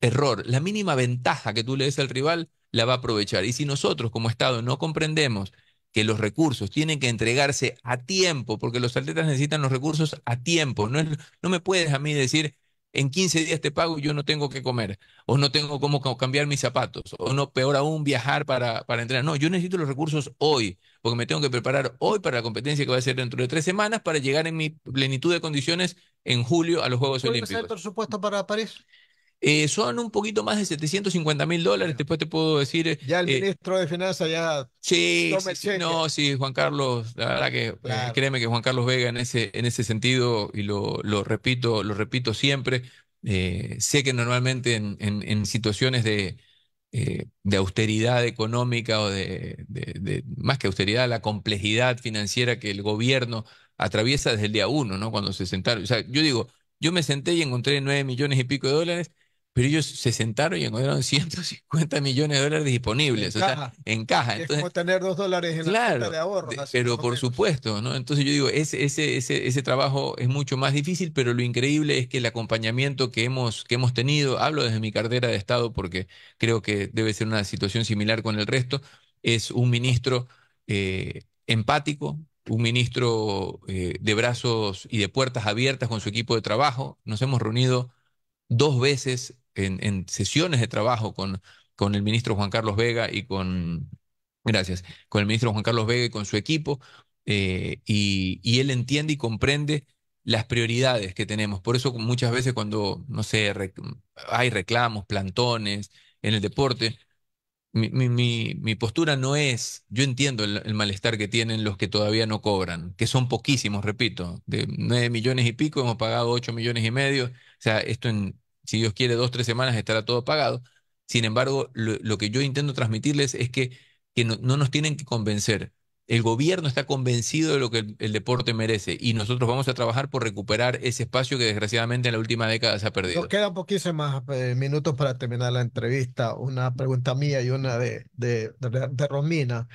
error, la mínima ventaja que tú le des al rival, la va a aprovechar. Y si nosotros como Estado no comprendemos que los recursos tienen que entregarse a tiempo, porque los atletas necesitan los recursos a tiempo, no, no me puedes a mí decir, en 15 días te pago y yo no tengo que comer, o no tengo cómo cambiar mis zapatos, o no, peor aún, viajar para, para entrenar. No, yo necesito los recursos hoy, porque me tengo que preparar hoy para la competencia que va a ser dentro de tres semanas para llegar en mi plenitud de condiciones en julio a los Juegos Olímpicos. el presupuesto para París? Eh, son un poquito más de 750 mil dólares, después te puedo decir. Ya el eh, ministro de Finanzas ya. Sí, sí no, sí, Juan Carlos, la verdad que eh, créeme que Juan Carlos Vega en ese, en ese sentido, y lo, lo repito, lo repito siempre, sé que normalmente en, en, situaciones de, de austeridad económica o de, más que austeridad, la complejidad financiera que el gobierno atraviesa desde el día uno, ¿no? Cuando se sentaron. O sea, yo digo, yo me senté y encontré nueve millones y pico de dólares pero ellos se sentaron y encontraron 150 millones de dólares disponibles, en o caja. sea, en caja. tener dos dólares en la de ahorro. pero por supuesto, ¿no? Entonces yo digo, ese, ese, ese, ese, trabajo es mucho más difícil, pero lo increíble es que el acompañamiento que hemos, que hemos tenido, hablo desde mi cartera de Estado porque creo que debe ser una situación similar con el resto, es un ministro eh, empático, un ministro eh, de brazos y de puertas abiertas con su equipo de trabajo. Nos hemos reunido dos veces en, sesiones de trabajo con, con el ministro Juan Carlos Vega y con, gracias, con el ministro Juan Carlos Vega y con su equipo, eh, y, él entiende y comprende las prioridades que tenemos. Por eso muchas veces cuando, no sé, hay reclamos, plantones en el deporte, mi, postura no es, yo entiendo el, malestar que tienen los que todavía no cobran, que son poquísimos, repito, de 9 millones y pico hemos pagado 8 millones y medio, o sea, esto en, si Dios quiere, dos, tres semanas estará todo pagado. Sin embargo, lo, que yo intento transmitirles es que, que no nos tienen que convencer, el gobierno está convencido de lo que el, deporte merece y nosotros vamos a trabajar por recuperar ese espacio que desgraciadamente en la última década se ha perdido. Nos quedan poquísimos eh, minutos para terminar la entrevista. Una pregunta mía y una de, de, de Romina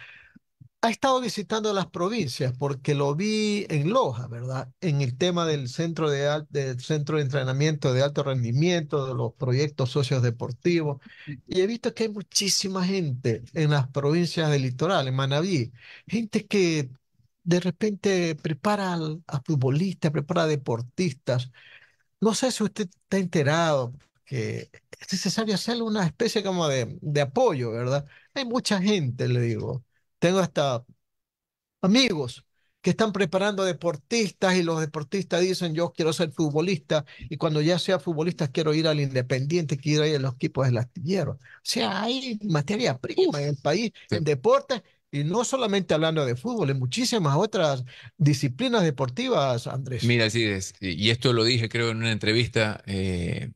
ha estado visitando las provincias porque lo vi en Loja, ¿verdad? En el tema del centro de, del centro de entrenamiento de alto rendimiento, de los proyectos socios deportivos. Y he visto que hay muchísima gente en las provincias del litoral, en Manabí, gente que de repente prepara a futbolistas, prepara a deportistas. No sé si usted está enterado que es necesario hacerle una especie como de, de apoyo, ¿verdad? Hay mucha gente, le digo, tengo hasta amigos que están preparando deportistas y los deportistas dicen yo quiero ser futbolista y cuando ya sea futbolista quiero ir al Independiente, quiero ir a los equipos del astillero. O sea, hay materia prima en el país, en deportes, y no solamente hablando de fútbol, en muchísimas otras disciplinas deportivas, Andrés. Mira, sí Y esto lo dije creo en una entrevista. Eh,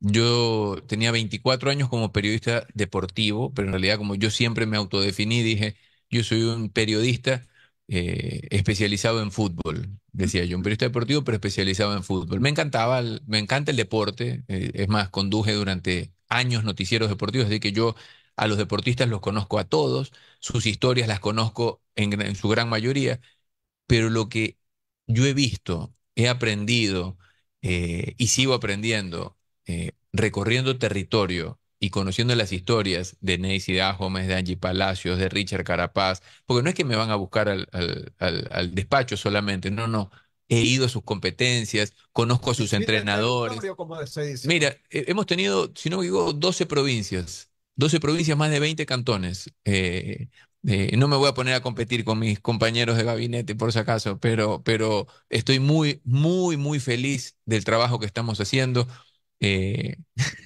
yo tenía 24 años como periodista deportivo, pero en realidad como yo siempre me autodefiní, dije yo soy un periodista eh, especializado en fútbol, decía yo, un periodista deportivo, pero especializado en fútbol. Me encantaba, me encanta el deporte, eh, es más, conduje durante años noticieros deportivos, así que yo a los deportistas los conozco a todos, sus historias las conozco en, su gran mayoría, pero lo que yo he visto, he aprendido eh, y sigo aprendiendo, recorriendo territorio y conociendo las historias de Neysi Gómez, de Angie Palacios, de Richard Carapaz, porque no es que me van a buscar al, despacho solamente, no, no. He ido a sus competencias, conozco a sus entrenadores. Mira, eh, hemos tenido, si no digo, 12 provincias, 12 provincias, más de 20 cantones. Eh, eh, no me voy a poner a competir con mis compañeros de gabinete, por si acaso, pero, pero estoy muy, muy, muy feliz del trabajo que estamos haciendo. Eh,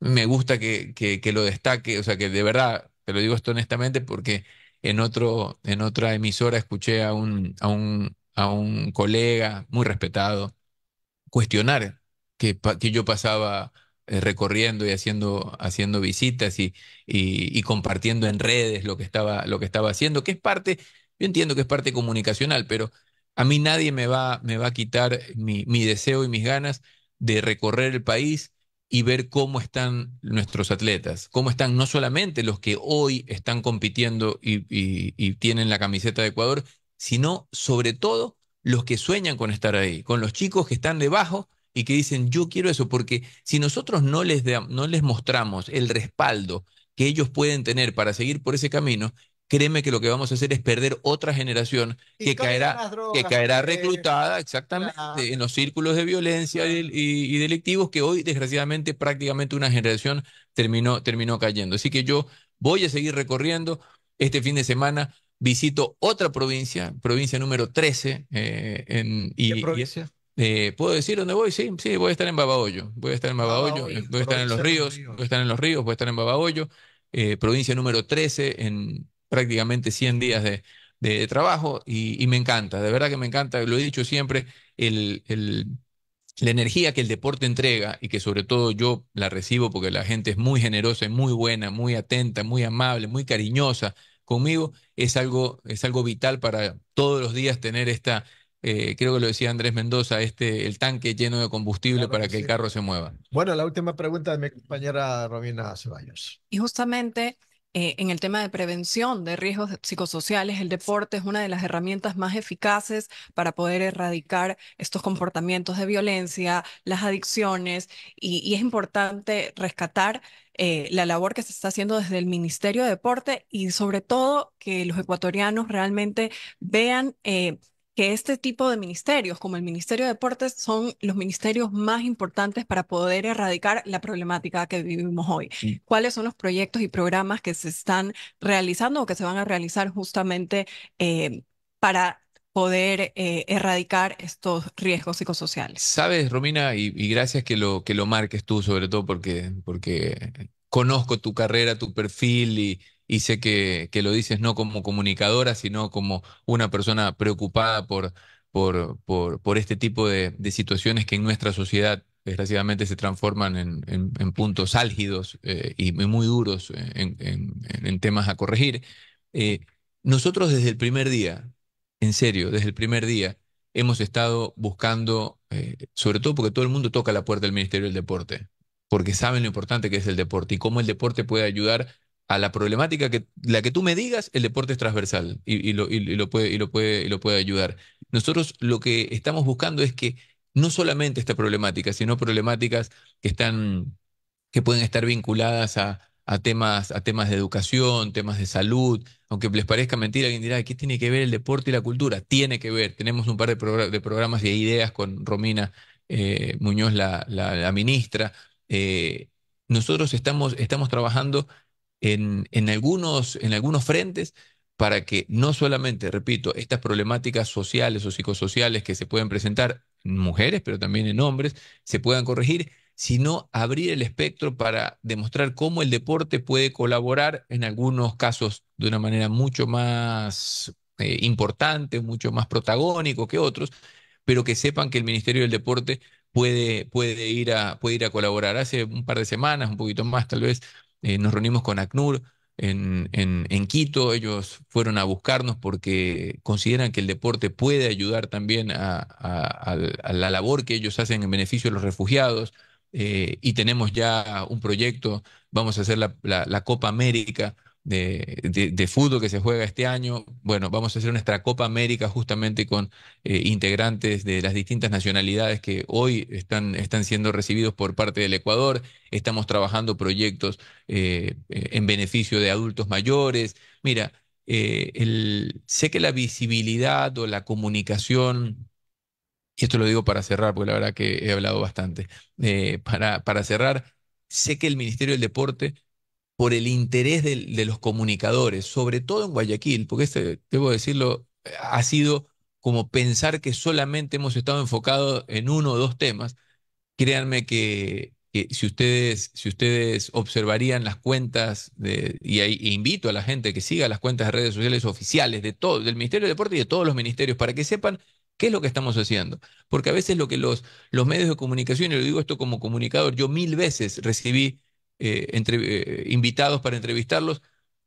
me gusta que, lo destaque, o sea, que de verdad, te lo digo esto honestamente, porque en, otro, en otra emisora escuché a un, a un, a un colega muy respetado cuestionar que, que yo pasaba eh, recorriendo y haciendo, haciendo visitas y, y, compartiendo en redes lo que, estaba, lo que estaba haciendo, que es parte, yo entiendo que es parte comunicacional, pero a mí nadie me va, me va a quitar mi, mi deseo y mis ganas de recorrer el país, y ver cómo están nuestros atletas, cómo están no solamente los que hoy están compitiendo y, tienen la camiseta de Ecuador, sino sobre todo los que sueñan con estar ahí, con los chicos que están debajo y que dicen, yo quiero eso, porque si nosotros no les, no les mostramos el respaldo que ellos pueden tener para seguir por ese camino, créeme que lo que vamos a hacer es perder otra generación que caerá, que caerá reclutada exactamente en los círculos de violencia y, delictivos que hoy, desgraciadamente, prácticamente una generación terminó, terminó cayendo. Así que yo voy a seguir recorriendo este fin de semana. Visito otra provincia, provincia número 13. Eh, en, provincia? Eh, ¿Puedo decir dónde voy? Sí, sí, voy a estar en Babahoyo. Voy a estar en Babahoyo, voy a estar en los ríos, voy a estar en los ríos, voy a estar en Babahoyo. Eh, provincia número 13 en, prácticamente 100 días de, trabajo y, me encanta, de verdad que me encanta, lo he dicho siempre, el, la energía que el deporte entrega y que sobre todo yo la recibo porque la gente es muy generosa, y muy buena, muy atenta, muy amable, muy cariñosa conmigo, es algo, es algo vital para todos los días tener esta, eh, creo que lo decía Andrés Mendoza, este, el tanque lleno de combustible para que, el carro se mueva. Bueno, la última pregunta de mi compañera Robina Ceballos. Y justamente eh, en el tema de prevención de riesgos psicosociales, el deporte es una de las herramientas más eficaces para poder erradicar estos comportamientos de violencia, las adicciones, y, es importante rescatar eh, la labor que se está haciendo desde el Ministerio de Deporte y sobre todo que los ecuatorianos realmente vean... Eh, que este tipo de ministerios, como el Ministerio de Deportes, son los ministerios más importantes para poder erradicar la problemática que vivimos hoy. ¿Cuáles son los proyectos y programas que se están realizando o que se van a realizar justamente eh, para poder eh, erradicar estos riesgos psicosociales? Sabes, Romina, y, y, gracias que lo, que lo marques tú, sobre todo porque, porque conozco tu carrera, tu perfil y y sé que, lo dices no como comunicadora, sino como una persona preocupada por, por, por, este tipo de, situaciones que en nuestra sociedad desgraciadamente se transforman en, puntos álgidos eh, y muy duros en, temas a corregir. Eh, nosotros desde el primer día, en serio, desde el primer día, hemos estado buscando, eh, sobre todo porque todo el mundo toca la puerta del Ministerio del Deporte, porque saben lo importante que es el deporte y cómo el deporte puede ayudar a la problemática que la que tú me digas, el deporte es transversal y, lo, y, lo, puede, lo, puede, ayudar. Nosotros lo que estamos buscando es que no solamente esta problemática, sino problemáticas que están que pueden estar vinculadas a, temas, a temas de educación, temas de salud. Aunque les parezca mentira, alguien dirá, ¿qué tiene que ver el deporte y la cultura? Tiene que ver. Tenemos un par de, de programas y ideas con Romina eh, Muñoz, la, ministra. Eh, nosotros estamos, estamos trabajando en, algunos, en algunos frentes para que no solamente, repito, estas problemáticas sociales o psicosociales que se pueden presentar en mujeres, pero también en hombres, se puedan corregir, sino abrir el espectro para demostrar cómo el deporte puede colaborar en algunos casos de una manera mucho más eh, importante, mucho más protagónico que otros, pero que sepan que el Ministerio del Deporte puede, puede, ir a, puede ir a colaborar. Hace un par de semanas, un poquito más tal vez, eh, nos reunimos con ACNUR en, en, Quito, ellos fueron a buscarnos porque consideran que el deporte puede ayudar también a, la labor que ellos hacen en beneficio de los refugiados. Eh, y tenemos ya un proyecto, vamos a hacer la Copa América de, de, fútbol que se juega este año. Bueno, vamos a hacer nuestra Copa América justamente con eh, integrantes de las distintas nacionalidades que hoy están, están siendo recibidos por parte del Ecuador. Estamos trabajando proyectos eh, en beneficio de adultos mayores. Mira, eh, el, sé que la visibilidad o la comunicación y esto lo digo para cerrar, porque la verdad que he hablado bastante, para, para cerrar, sé que el Ministerio del Deporte por el interés de, los comunicadores, sobre todo en Guayaquil, porque este, debo decirlo, eh, ha sido como pensar que solamente hemos estado enfocados en uno o dos temas. Créanme que, si, ustedes, si ustedes observarían las cuentas, y, e invito a la gente que siga las cuentas de redes sociales oficiales de todo, del Ministerio de Deporte y de todos los ministerios, para que sepan qué es lo que estamos haciendo. Porque a veces lo que los, los medios de comunicación, y lo digo esto como comunicador, yo mil veces recibí eh, entre, eh, invitados para entrevistarlos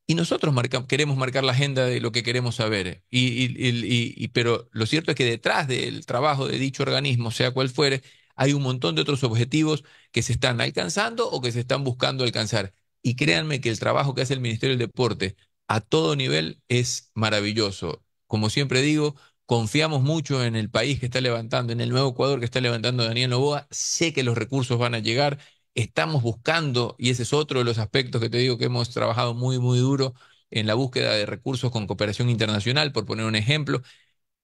y nosotros queremos marcar la agenda de lo que queremos saber. Y, pero lo cierto es que detrás del trabajo de dicho organismo, sea cual fuere, hay un montón de otros objetivos que se están alcanzando o que se están buscando alcanzar. Y créanme que el trabajo que hace el Ministerio del Deporte a todo nivel es maravilloso. Como siempre digo, confiamos mucho en el país que está levantando, en el nuevo Ecuador que está levantando Daniel Novoa. Sé que los recursos van a llegar, estamos buscando, y ese es otro de los aspectos que te digo que hemos trabajado muy, muy duro en la búsqueda de recursos con cooperación internacional, por poner un ejemplo,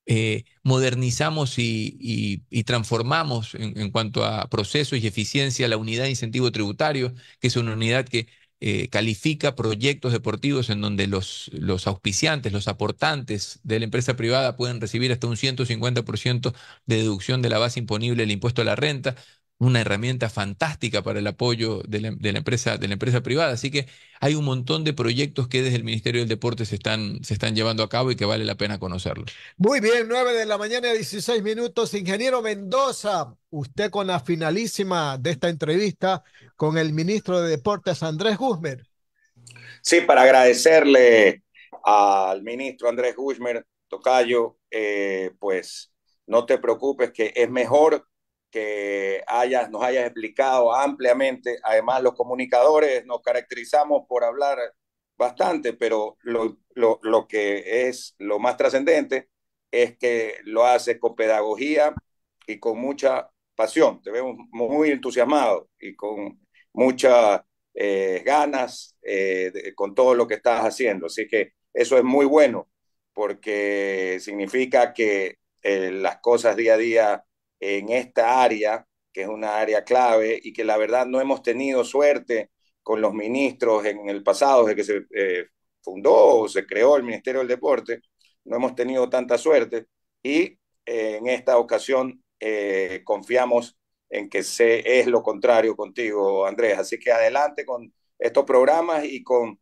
eh, modernizamos y, transformamos en, cuanto a procesos y eficiencia la unidad de incentivo tributario, que es una unidad que eh, califica proyectos deportivos en donde los, los auspiciantes, los aportantes de la empresa privada pueden recibir hasta un 150% de deducción de la base imponible del impuesto a la renta, una herramienta fantástica para el apoyo de la, empresa, de la empresa privada. Así que hay un montón de proyectos que desde el Ministerio del Deporte se están, se están llevando a cabo y que vale la pena conocerlos. Muy bien, 9 de la mañana, 16 minutos. Ingeniero Mendoza, usted con la finalísima de esta entrevista con el ministro de Deportes, Andrés Guzmán. Sí, para agradecerle al ministro Andrés Guzmán, Tocayo, eh, pues no te preocupes que es mejor que hayas, nos hayas explicado ampliamente. Además, los comunicadores nos caracterizamos por hablar bastante, pero lo, que es lo más trascendente es que lo haces con pedagogía y con mucha pasión. Te vemos muy entusiasmado y con muchas eh, ganas eh, con todo lo que estás haciendo. Así que eso es muy bueno porque significa que eh, las cosas día a día en esta área, que es una área clave y que la verdad no hemos tenido suerte con los ministros en el pasado, desde que se eh, fundó o se creó el Ministerio del Deporte, no hemos tenido tanta suerte y eh, en esta ocasión eh, confiamos en que es lo contrario contigo, Andrés. Así que adelante con estos programas y con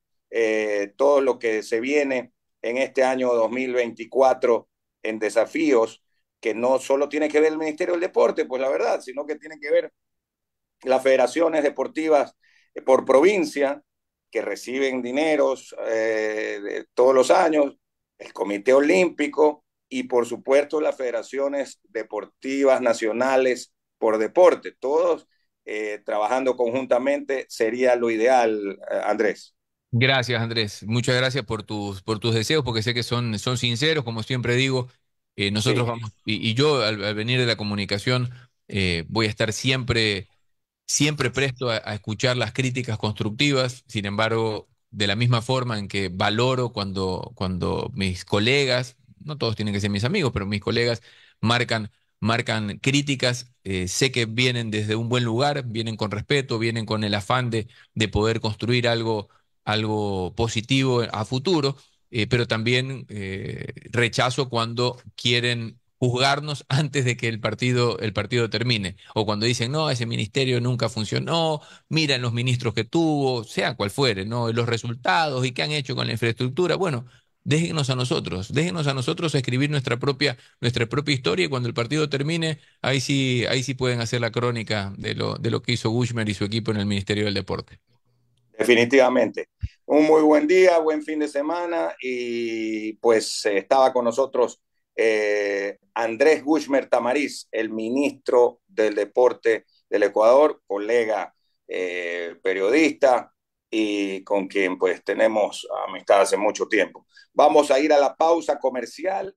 todo lo que se viene en este año 2024 en desafíos que no solo tiene que ver el Ministerio del Deporte, pues la verdad, sino que tiene que ver las federaciones deportivas eh, por provincia, que reciben dineros eh, todos los años, el Comité Olímpico y por supuesto las federaciones deportivas nacionales por deporte. Todos eh, trabajando conjuntamente sería lo ideal, Andrés. Gracias, Andrés. Muchas gracias por tus, por tus deseos, porque sé que son, son sinceros, como siempre digo, eh, nosotros vamos, y, yo al, venir de la comunicación eh, voy a estar siempre, siempre presto a, escuchar las críticas constructivas, sin embargo, de la misma forma en que valoro cuando, cuando mis colegas, no todos tienen que ser mis amigos, pero mis colegas marcan, marcan críticas, eh, sé que vienen desde un buen lugar, vienen con respeto, vienen con el afán de, de poder construir algo, algo positivo a futuro. Eh, pero también eh, rechazo cuando quieren juzgarnos antes de que el partido, el partido termine, o cuando dicen, no, ese ministerio nunca funcionó, miran los ministros que tuvo, sea cual fuere, ¿no? los resultados y qué han hecho con la infraestructura. Bueno, déjenos a nosotros, déjenos a nosotros escribir nuestra propia, nuestra propia historia y cuando el partido termine, ahí sí, ahí sí pueden hacer la crónica de lo, de lo que hizo Gushmer y su equipo en el Ministerio del Deporte. Definitivamente. Un muy buen día, buen fin de semana y pues eh, estaba con nosotros eh, Andrés Gushmer Tamariz, el ministro del Deporte del Ecuador, colega eh, periodista y con quien pues tenemos amistad hace mucho tiempo. Vamos a ir a la pausa comercial